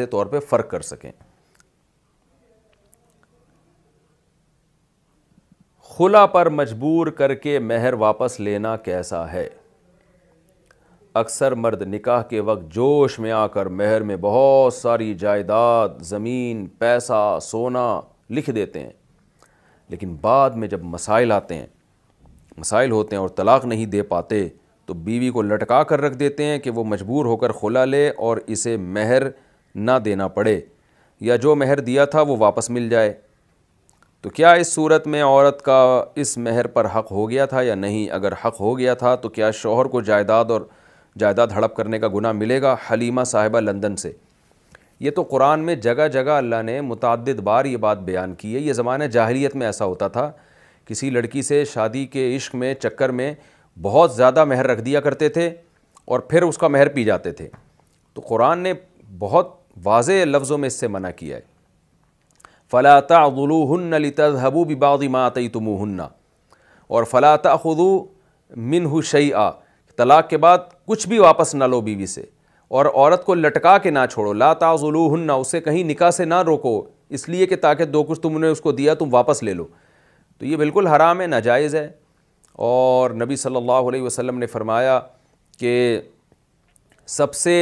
वाजे तौर पे फ़र्क कर सकें खुला पर मजबूर करके मेहर वापस लेना कैसा है अक्सर मर्द निकाह के वक्त जोश में आकर मेहर में बहुत सारी जायदाद ज़मीन पैसा सोना लिख देते हैं लेकिन बाद में जब मसाइल आते हैं मसाइल होते हैं और तलाक़ नहीं दे पाते तो बीवी को लटका कर रख देते हैं कि वो मजबूर होकर खुला ले और इसे मेहर ना देना पड़े या जो महर दिया था वो वापस मिल जाए तो क्या इस सूरत में औरत का इस महर पर हक़ हो गया था या नहीं अगर हक़ हो गया था तो क्या शोहर को जायदाद और जायदाद हड़प करने का गुना मिलेगा हलीमा साहिबा लंदन से ये तो कुरान में जगह जगह अल्लाह ने मुतद बार ये बात बयान की है ये ज़माना जाहलीत में ऐसा होता था किसी लड़की से शादी के इश्क में चक्कर में बहुत ज़्यादा महर रख दिया करते थे और फिर उसका महर पी जाते थे तो कुरान ने बहुत वाज लफ्ज़ों में इससे मना किया है फ़ला तलूहन लतहबू बिबादी मातई हन्ना और फ़लाता तखदू मिन शई आ तलाक़ के बाद कुछ भी वापस ना लो बीवी से और औरत को लटका के ना छोड़ो लाता ला ताजुलूहन्ना उसे कहीं निका से ना रोको इसलिए कि ताकि दो कुछ तुमने उसको दिया तुम वापस ले लो तो ये बिल्कुल हराम है नाजायज़ है और नबी सल्लल्लाहु अलैहि ने फरमाया कि सबसे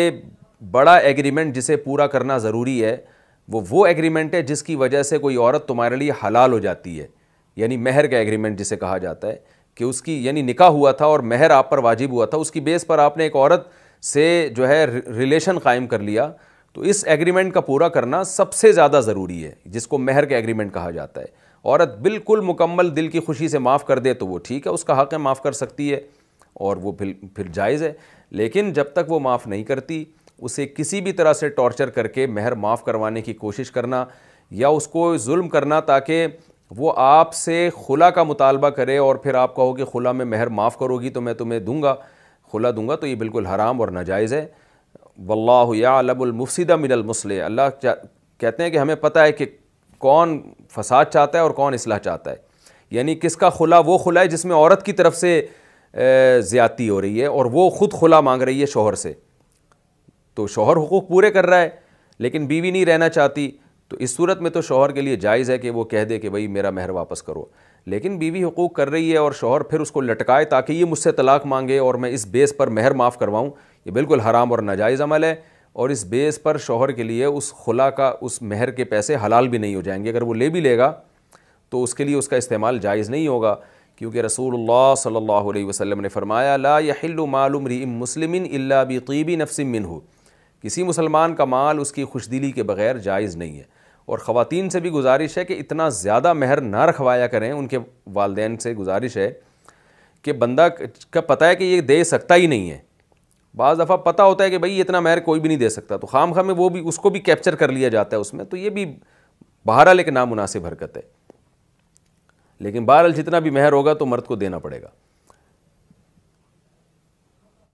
बड़ा एग्रीमेंट जिसे पूरा करना ज़रूरी है वो वो एग्रीमेंट है जिसकी वजह से कोई औरत तुम्हारे लिए हलाल हो जाती है यानी महर का एग्रीमेंट जिसे कहा जाता है कि उसकी यानी निकाह हुआ था और महर आप पर वाजिब हुआ था उसकी बेस पर आपने एक औरत से जो है रिलेशन कायम कर लिया तो इस एग्रीमेंट का पूरा करना सबसे ज़्यादा ज़रूरी है जिसको महर का एग्रीमेंट कहा जाता है औरत बिल्कुल मुकम्मल दिल की खुशी से माफ़ कर दे तो वो ठीक है उसका हक़ है माफ़ कर सकती है और वो फिर फिर जायज़ है लेकिन जब तक वो माफ़ नहीं करती उसे किसी भी तरह से टॉर्चर करके मेहर माफ़ करवाने की कोशिश करना या उसको जुल्म करना ताकि वो आपसे खुला का मुतालबा करे और फिर आप कहो कि खुला में मेहर माफ़ करोगी तो मैं तुम्हें दूंगा खुला दूंगा तो ये बिल्कुल हराम और नाजायज़ है वल्लाह यालबुलमफसदा मिनलमसल अल्लाह कहते हैं कि हमें पता है कि कौन फसाद चाहता है और कौन असलाह चाहता है यानी किसका खुला वो खुला है जिसमें औरत की तरफ से ज़्यादती हो रही है और वो ख़ुद खुला मांग रही है शोहर से तो शोहर हकूक़ पूरे कर रहा है लेकिन बीवी नहीं रहना चाहती तो इस सूरत में तो शोहर के लिए जायज़ है कि वो कह दे कि भाई मेरा मेहर वापस करो लेकिन बीवी हकूक़ कर रही है और शोहर फिर उसको लटकाए ताकि ये मुझसे तलाक मांगे और मैं इस बेस पर मेहर माफ़ करवाऊँ ये बिल्कुल हराम और नाजायज़ अमल है और इस बेस पर शोहर के लिए उस खुला का उस मेहर के पैसे हलाल भी नहीं हो जाएंगे अगर वो ले भी लेगा तो उसके लिए उसका इस्तेमाल जायज़ नहीं होगा क्योंकि रसूल सल्लल्लाहु अलैहि वसल्लम ने फरमाया ला यहिल्लु मालुम री मुस्लिमिन इल्ला बी तीबी नफसिम हो किसी मुसलमान का माल उसकी खुशदीली के बगैर जायज़ नहीं है और ख़वान से भी गुजारिश है कि इतना ज़्यादा महर ना रखवाया करें उनके वालदेन से गुजारिश है कि बंदा का पता है कि ये दे सकता ही नहीं है बज़ दफ़ा पता होता है कि भाई इतना महर कोई भी नहीं दे सकता तो खाम खाम में वो भी उसको भी कैप्चर कर लिया जाता है उसमें तो ये भी बहरहाल एक नामुनासिब हरकत है लेकिन बहरहाल जितना भी महर होगा तो मर्द को देना पड़ेगा